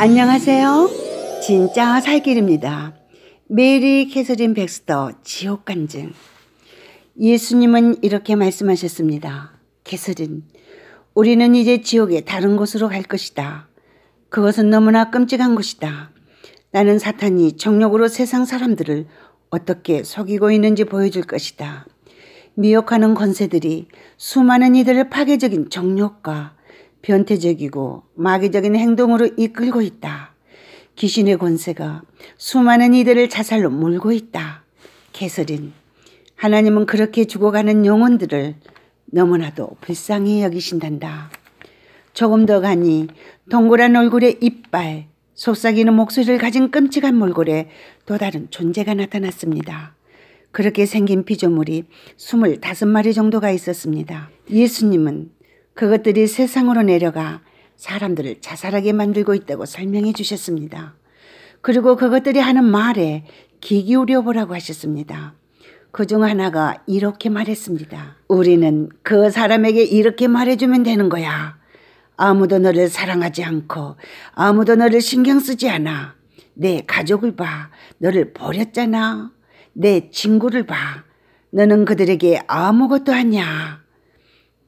안녕하세요. 진짜 살길입니다. 메리 캐서린 백스터 지옥 간증. 예수님은 이렇게 말씀하셨습니다. 캐서린, 우리는 이제 지옥의 다른 곳으로 갈 것이다. 그것은 너무나 끔찍한 것이다. 나는 사탄이 정력으로 세상 사람들을 어떻게 속이고 있는지 보여줄 것이다. 미혹하는 권세들이 수많은 이들을 파괴적인 정력과 변태적이고 마귀적인 행동으로 이끌고 있다. 귀신의 권세가 수많은 이들을 자살로 몰고 있다. 캐서린 하나님은 그렇게 죽어가는 영혼들을 너무나도 불쌍히 여기신단다. 조금 더 가니 동그란 얼굴에 이빨, 속삭이는 목소리를 가진 끔찍한 몰골에 또 다른 존재가 나타났습니다. 그렇게 생긴 피조물이 25마리 정도가 있었습니다. 예수님은 그것들이 세상으로 내려가 사람들을 자살하게 만들고 있다고 설명해 주셨습니다. 그리고 그것들이 하는 말에 귀 기울여 보라고 하셨습니다. 그 중 하나가 이렇게 말했습니다. 우리는 그 사람에게 이렇게 말해주면 되는 거야. 아무도 너를 사랑하지 않고 아무도 너를 신경 쓰지 않아. 내 가족을 봐. 너를 버렸잖아. 내 친구를 봐. 너는 그들에게 아무것도 하냐.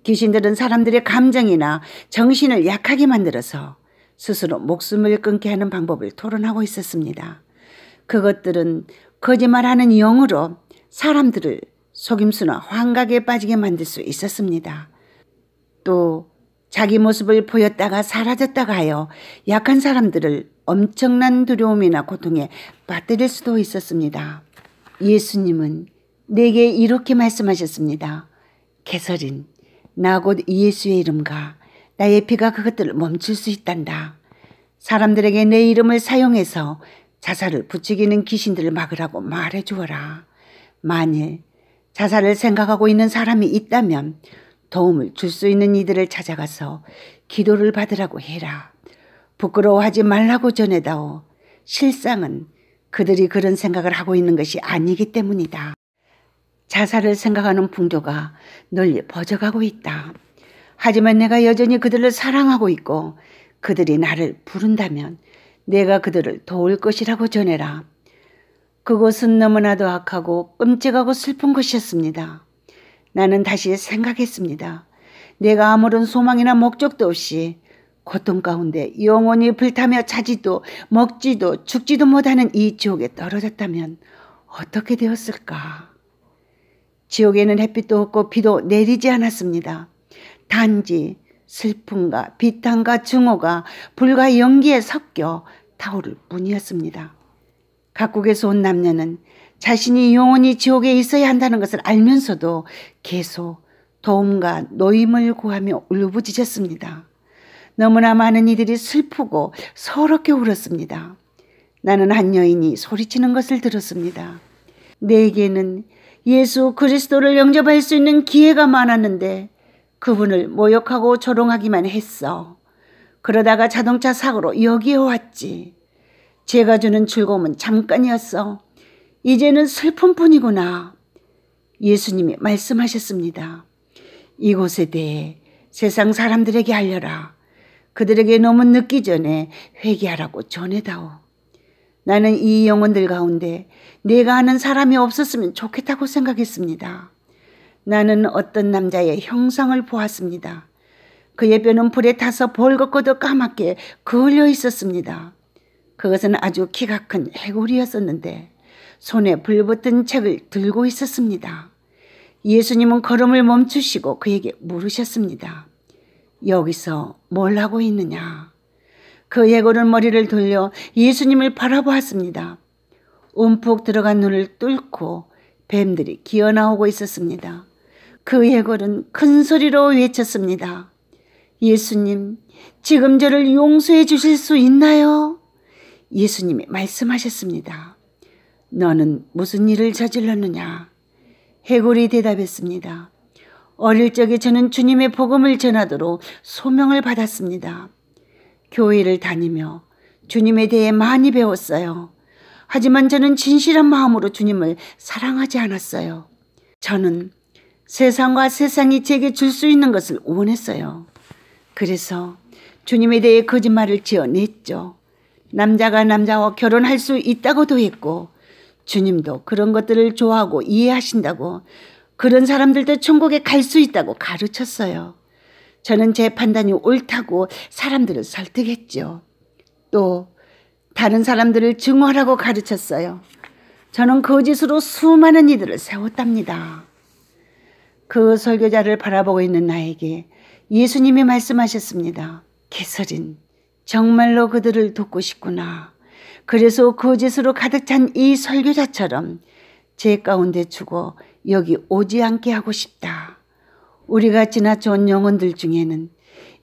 귀신들은 사람들의 감정이나 정신을 약하게 만들어서 스스로 목숨을 끊게 하는 방법을 토론하고 있었습니다. 그것들은 거짓말하는 영으로 사람들을 속임수나 환각에 빠지게 만들 수 있었습니다. 또 자기 모습을 보였다가 사라졌다가 하여 약한 사람들을 엄청난 두려움이나 고통에 빠뜨릴 수도 있었습니다. 예수님은 내게 이렇게 말씀하셨습니다. 개설인 나곧 예수의 이름과 나의 피가 그것들을 멈출 수 있단다. 사람들에게 내 이름을 사용해서 자살을 부추기는 귀신들을 막으라고 말해 주어라. 만일 자살을 생각하고 있는 사람이 있다면 도움을 줄 수 있는 이들을 찾아가서 기도를 받으라고 해라. 부끄러워하지 말라고 전해다오. 실상은 그들이 그런 생각을 하고 있는 것이 아니기 때문이다. 자살을 생각하는 풍조가 널리 퍼져가고 있다. 하지만 내가 여전히 그들을 사랑하고 있고 그들이 나를 부른다면 내가 그들을 도울 것이라고 전해라. 그곳은 너무나도 악하고 끔찍하고 슬픈 것이었습니다. 나는 다시 생각했습니다. 내가 아무런 소망이나 목적도 없이 고통 가운데 영원히 불타며 자지도 먹지도 죽지도 못하는 이 지옥에 떨어졌다면 어떻게 되었을까? 지옥에는 햇빛도 없고 비도 내리지 않았습니다. 단지 슬픔과 비탄과 증오가 불과 연기에 섞여 타오를 뿐이었습니다. 각국에서 온 남녀는 자신이 영원히 지옥에 있어야 한다는 것을 알면서도 계속 도움과 노임을 구하며 울부짖었습니다. 너무나 많은 이들이 슬프고 서럽게 울었습니다. 나는 한 여인이 소리치는 것을 들었습니다. 내게는 예수 그리스도를 영접할 수 있는 기회가 많았는데 그분을 모욕하고 조롱하기만 했어. 그러다가 자동차 사고로 여기에 왔지. 제가 주는 즐거움은 잠깐이었어. 이제는 슬픔뿐이구나. 예수님이 말씀하셨습니다. 이곳에 대해 세상 사람들에게 알려라. 그들에게 너무 늦기 전에 회개하라고 전해다오. 나는 이 영혼들 가운데 내가 아는 사람이 없었으면 좋겠다고 생각했습니다. 나는 어떤 남자의 형상을 보았습니다. 그의 뼈는 불에 타서 벌겋고도 까맣게 그을려 있었습니다. 그것은 아주 키가 큰 해골이었었는데 손에 불붙은 책을 들고 있었습니다. 예수님은 걸음을 멈추시고 그에게 물으셨습니다. 여기서 뭘 하고 있느냐? 그 예고는 머리를 돌려 예수님을 바라보았습니다. 움푹 들어간 눈을 뚫고 뱀들이 기어나오고 있었습니다. 그 예고는 큰 소리로 외쳤습니다. 예수님, 지금 저를 용서해 주실 수 있나요? 예수님이 말씀하셨습니다. 너는 무슨 일을 저질렀느냐? 해골이 대답했습니다. 어릴 적에 저는 주님의 복음을 전하도록 소명을 받았습니다. 교회를 다니며 주님에 대해 많이 배웠어요. 하지만 저는 진실한 마음으로 주님을 사랑하지 않았어요. 저는 세상과 세상이 제게 줄 수 있는 것을 원했어요. 그래서 주님에 대해 거짓말을 지어냈죠. 남자가 남자와 결혼할 수 있다고도 했고 주님도 그런 것들을 좋아하고 이해하신다고 그런 사람들도 천국에 갈 수 있다고 가르쳤어요. 저는 제 판단이 옳다고 사람들을 설득했죠. 또 다른 사람들을 증오하라고 가르쳤어요. 저는 거짓으로 그 수많은 이들을 세웠답니다. 그 설교자를 바라보고 있는 나에게 예수님이 말씀하셨습니다. 개설인, 정말로 그들을 돕고 싶구나. 그래서 거짓으로 그 가득 찬 이 설교자처럼 제 가운데 주고 여기 오지 않게 하고 싶다. 우리가 지나쳐온 영혼들 중에는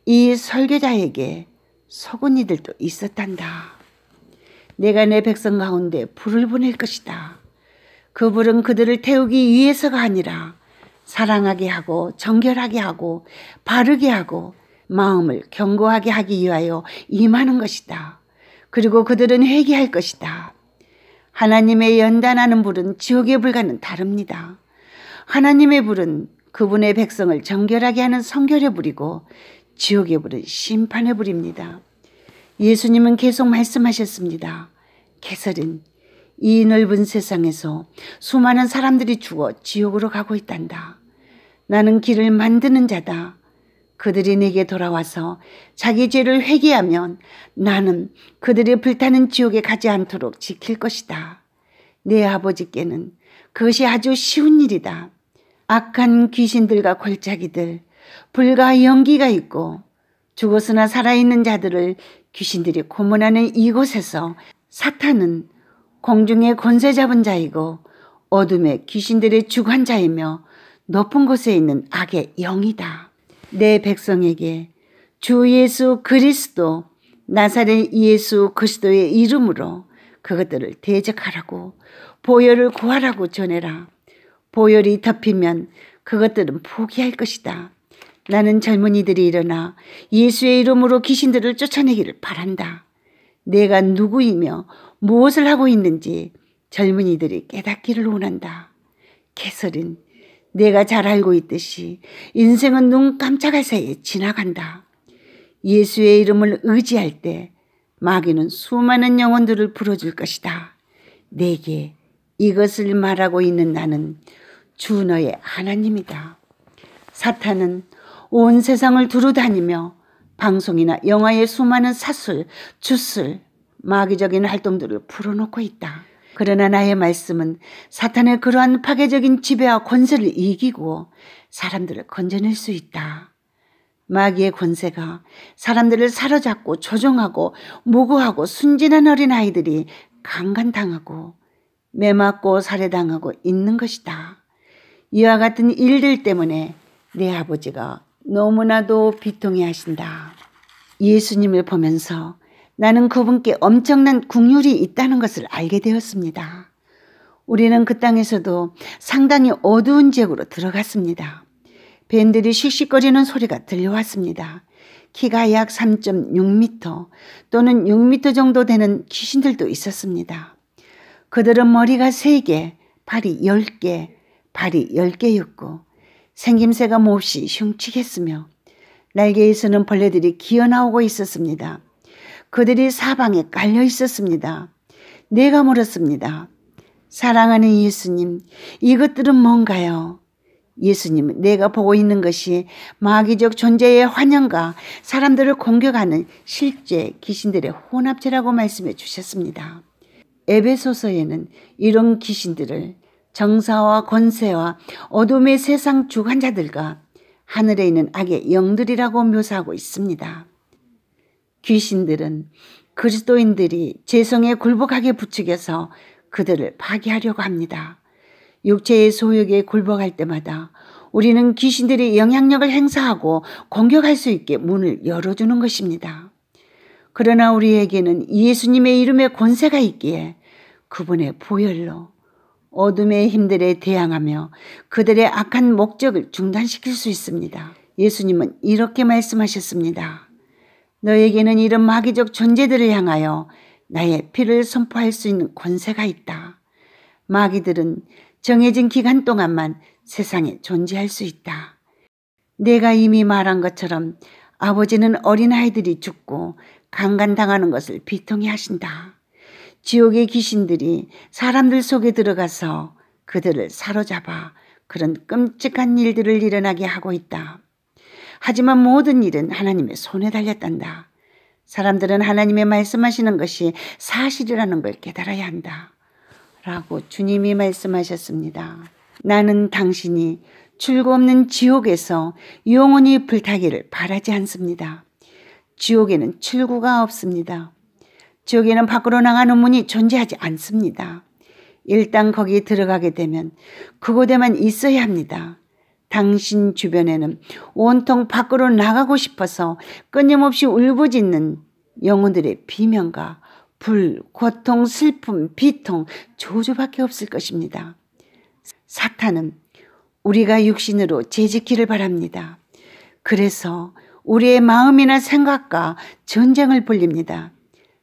이 설교자에게 속은 이들도 있었단다. 내가 내 백성 가운데 불을 보낼 것이다. 그 불은 그들을 태우기 위해서가 아니라 사랑하게 하고 정결하게 하고 바르게 하고 마음을 견고하게 하기 위하여 임하는 것이다. 그리고 그들은 회개할 것이다. 하나님의 연단하는 불은 지옥의 불과는 다릅니다. 하나님의 불은 그분의 백성을 정결하게 하는 성결의 불이고 지옥의 불은 심판의 불입니다. 예수님은 계속 말씀하셨습니다. 개설은 이 넓은 세상에서 수많은 사람들이 죽어 지옥으로 가고 있단다. 나는 길을 만드는 자다. 그들이 내게 돌아와서 자기 죄를 회개하면 나는 그들이 불타는 지옥에 가지 않도록 지킬 것이다. 내 아버지께는 그것이 아주 쉬운 일이다. 악한 귀신들과 골짜기들, 불과 연기가 있고 죽었으나 살아있는 자들을 귀신들이 고문하는 이곳에서 사탄은 공중의 권세 잡은 자이고 어둠의 귀신들의 주관자이며 높은 곳에 있는 악의 영이다. 내 백성에게 주 예수 그리스도 나사렛 예수 그리스도의 이름으로 그것들을 대적하라고 보혈을 구하라고 전해라. 보혈이 덮이면 그것들은 포기할 것이다. 나는 젊은이들이 일어나 예수의 이름으로 귀신들을 쫓아내기를 바란다. 내가 누구이며 무엇을 하고 있는지 젊은이들이 깨닫기를 원한다. 캐서린, 내가 잘 알고 있듯이 인생은 눈 깜짝할 사이에 지나간다. 예수의 이름을 의지할 때 마귀는 수많은 영혼들을 불어줄 것이다. 내게 이것을 말하고 있는 나는 주 너의 하나님이다. 사탄은 온 세상을 두루다니며 방송이나 영화의 수많은 사술, 주술, 마귀적인 활동들을 풀어놓고 있다. 그러나 나의 말씀은 사탄의 그러한 파괴적인 지배와 권세를 이기고 사람들을 건져낼 수 있다. 마귀의 권세가 사람들을 사로잡고 조종하고 모고하고 순진한 어린아이들이 강간당하고 매맞고 살해당하고 있는 것이다. 이와 같은 일들 때문에 내 아버지가 너무나도 비통해 하신다. 예수님을 보면서 나는 그분께 엄청난 국률이 있다는 것을 알게 되었습니다. 우리는 그 땅에서도 상당히 어두운 지역으로 들어갔습니다. 밴들이 씩씩거리는 소리가 들려왔습니다. 키가 약 3.6m 또는 6m 정도 되는 귀신들도 있었습니다. 그들은 머리가 3개, 발이 10개, 발이 열 개였고 생김새가 몹시 흉측했으며 날개에서는 벌레들이 기어나오고 있었습니다. 그들이 사방에 깔려 있었습니다. 내가 물었습니다. 사랑하는 예수님, 이것들은 뭔가요? 예수님, 내가 보고 있는 것이 마귀적 존재의 환영과 사람들을 공격하는 실제 귀신들의 혼합체라고 말씀해 주셨습니다. 에베소서에는 이런 귀신들을 정사와 권세와 어둠의 세상 주관자들과 하늘에 있는 악의 영들이라고 묘사하고 있습니다. 귀신들은 그리스도인들이 재성에 굴복하게 부추겨서 그들을 파괴하려고 합니다. 육체의 소욕에 굴복할 때마다 우리는 귀신들이 영향력을 행사하고 공격할 수 있게 문을 열어주는 것입니다. 그러나 우리에게는 예수님의 이름에 권세가 있기에 그분의 보혈로 어둠의 힘들에 대항하며 그들의 악한 목적을 중단시킬 수 있습니다. 예수님은 이렇게 말씀하셨습니다. 너에게는 이런 마귀적 존재들을 향하여 나의 피를 선포할 수 있는 권세가 있다. 마귀들은 정해진 기간 동안만 세상에 존재할 수 있다. 내가 이미 말한 것처럼 아버지는 어린아이들이 죽고 강간당하는 것을 비통해 하신다. 지옥의 귀신들이 사람들 속에 들어가서 그들을 사로잡아 그런 끔찍한 일들을 일어나게 하고 있다. 하지만 모든 일은 하나님의 손에 달렸단다. 사람들은 하나님의 말씀하시는 것이 사실이라는 걸 깨달아야 한다. 라고 주님이 말씀하셨습니다. 나는 당신이 출구 없는 지옥에서 영원히 불타기를 바라지 않습니다. 지옥에는 출구가 없습니다. 지옥에는 밖으로 나가는 문이 존재하지 않습니다. 일단 거기 들어가게 되면 그곳에만 있어야 합니다. 당신 주변에는 온통 밖으로 나가고 싶어서 끊임없이 울부짖는 영혼들의 비명과 불, 고통, 슬픔, 비통, 조조밖에 없을 것입니다. 사탄은 우리가 육신으로 재짓기를 바랍니다. 그래서 우리의 마음이나 생각과 전쟁을 벌립니다.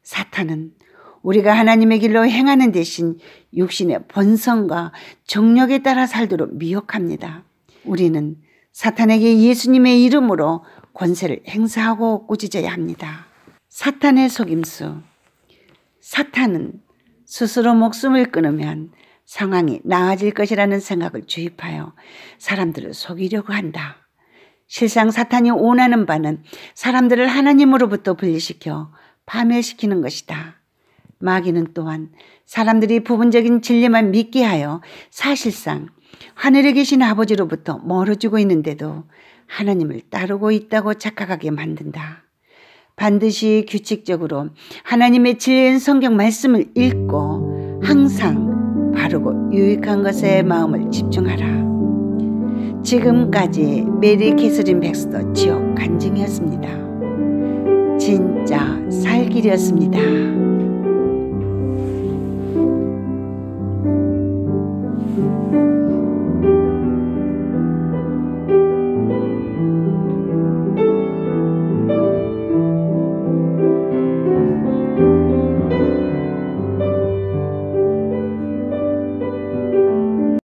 사탄은 우리가 하나님의 길로 행하는 대신 육신의 본성과 정력에 따라 살도록 미혹합니다. 우리는 사탄에게 예수님의 이름으로 권세를 행사하고 꾸짖어야 합니다. 사탄의 속임수. 사탄은 스스로 목숨을 끊으면 상황이 나아질 것이라는 생각을 주입하여 사람들을 속이려고 한다. 실상 사탄이 원하는 바는 사람들을 하나님으로부터 분리시켜 파멸시키는 것이다. 마귀는 또한 사람들이 부분적인 진리만 믿게 하여 사실상 하늘에 계신 아버지로부터 멀어지고 있는데도 하나님을 따르고 있다고 착각하게 만든다. 반드시 규칙적으로 하나님의 진리인 성경 말씀을 읽고 항상 바르고 유익한 것에 마음을 집중하라. 지금까지 메리 캐스린 백스터 지옥 간증이었습니다. 진짜 사 길이었습니다.